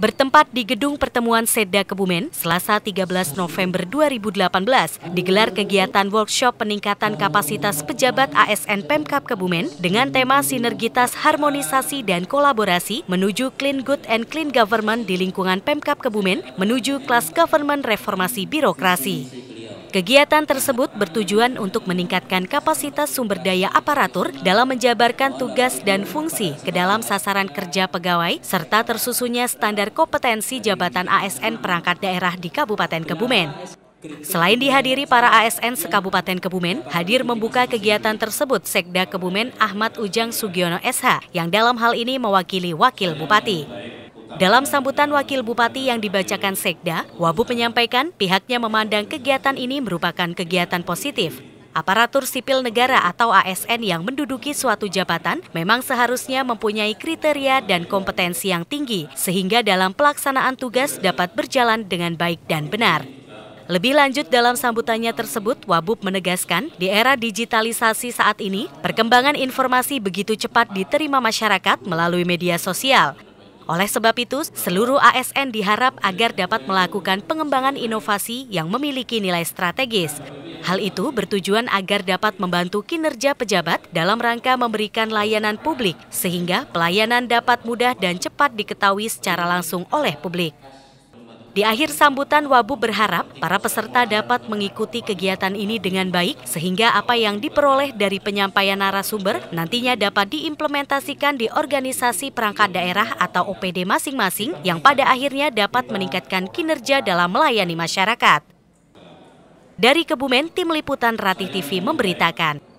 bertempat di Gedung Pertemuan Seda Kebumen, Selasa 13 November 2018, digelar kegiatan workshop peningkatan kapasitas pejabat ASN Pemkap Kebumen dengan tema sinergitas harmonisasi dan kolaborasi menuju clean good and clean government di lingkungan Pemkap Kebumen menuju kelas government reformasi birokrasi. Kegiatan tersebut bertujuan untuk meningkatkan kapasitas sumber daya aparatur dalam menjabarkan tugas dan fungsi ke dalam sasaran kerja pegawai serta tersusunnya standar kompetensi jabatan ASN perangkat daerah di Kabupaten Kebumen. Selain dihadiri para ASN sekabupaten Kebumen, hadir membuka kegiatan tersebut Sekda Kebumen Ahmad Ujang Sugiono SH yang dalam hal ini mewakili Wakil Bupati. Dalam sambutan Wakil Bupati yang dibacakan Sekda, Wabu menyampaikan pihaknya memandang kegiatan ini merupakan kegiatan positif. Aparatur sipil negara atau ASN yang menduduki suatu jabatan memang seharusnya mempunyai kriteria dan kompetensi yang tinggi, sehingga dalam pelaksanaan tugas dapat berjalan dengan baik dan benar. Lebih lanjut dalam sambutannya tersebut, Wabub menegaskan di era digitalisasi saat ini, perkembangan informasi begitu cepat diterima masyarakat melalui media sosial. Oleh sebab itu, seluruh ASN diharap agar dapat melakukan pengembangan inovasi yang memiliki nilai strategis. Hal itu bertujuan agar dapat membantu kinerja pejabat dalam rangka memberikan layanan publik, sehingga pelayanan dapat mudah dan cepat diketahui secara langsung oleh publik. Di akhir sambutan, Wabu berharap para peserta dapat mengikuti kegiatan ini dengan baik sehingga apa yang diperoleh dari penyampaian narasumber nantinya dapat diimplementasikan di organisasi perangkat daerah atau OPD masing-masing yang pada akhirnya dapat meningkatkan kinerja dalam melayani masyarakat. Dari Kebumen, Tim Liputan Ratih TV memberitakan.